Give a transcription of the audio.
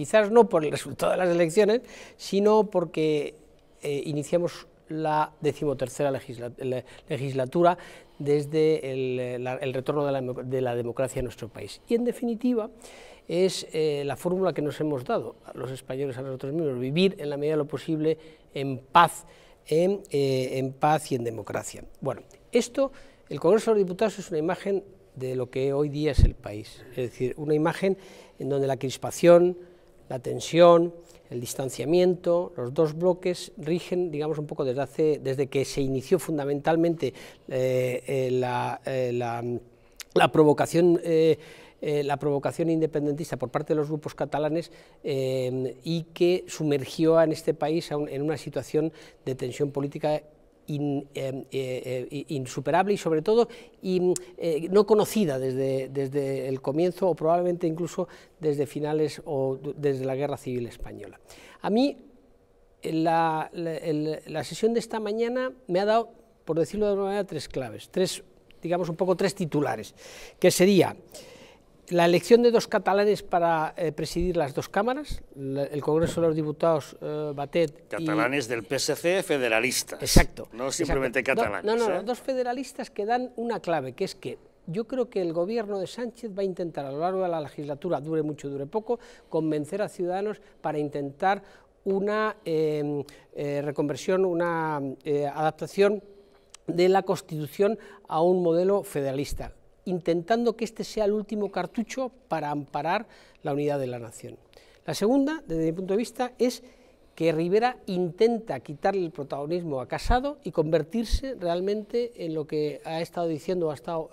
Quizás no por el resultado de las elecciones, sino porque eh, iniciamos la decimotercera legislatura desde el, eh, retorno de la, democracia a nuestro país. Y en definitiva es eh, la fórmula que nos hemos dado a los españoles, a nosotros mismos, vivir en la medida de lo posible en paz, en, en paz y en democracia. Bueno, esto, el Congreso de los Diputados es una imagen de lo que hoy día es el país, es decir, una imagen en donde la crispación, la tensión, el distanciamiento, los dos bloques rigen, digamos, un poco desde, hace, desde que se inició fundamentalmente eh, eh, eh, la, provocación. la provocación independentista por parte de los grupos catalanes y que sumergió a en este país en una situación de tensión política Em, eh, eh, insuperable y sobre todo mm, eh, no conocida desde, desde, el comienzo o probablemente incluso desde finales o desde la Guerra Civil Española. A mí la, la sesión de esta mañana me ha dado, por decirlo de alguna manera, tres claves, tres, digamos un poco tres titulares, que serían la elección de dos catalanes para eh, presidir las dos cámaras, el Congreso de los Diputados, eh, Batet Batet... Catalanes del PSC, federalistas. Exacto. No simplemente catalanes. No, no, ¿eh? dos federalistas que dan una clave, que es que yo creo que el gobierno de Sánchez va a intentar a lo largo de la legislatura, dure mucho, dure poco, convencer a Ciudadanos para intentar una reconversión, una adaptación de la Constitución a un modelo federalista intentando que este sea el último cartucho para amparar la unidad de la nación. La segunda, desde mi punto de vista, es que Rivera intenta quitarle el protagonismo a Casado y convertirse realmente en lo que ha estado diciendo, ha estado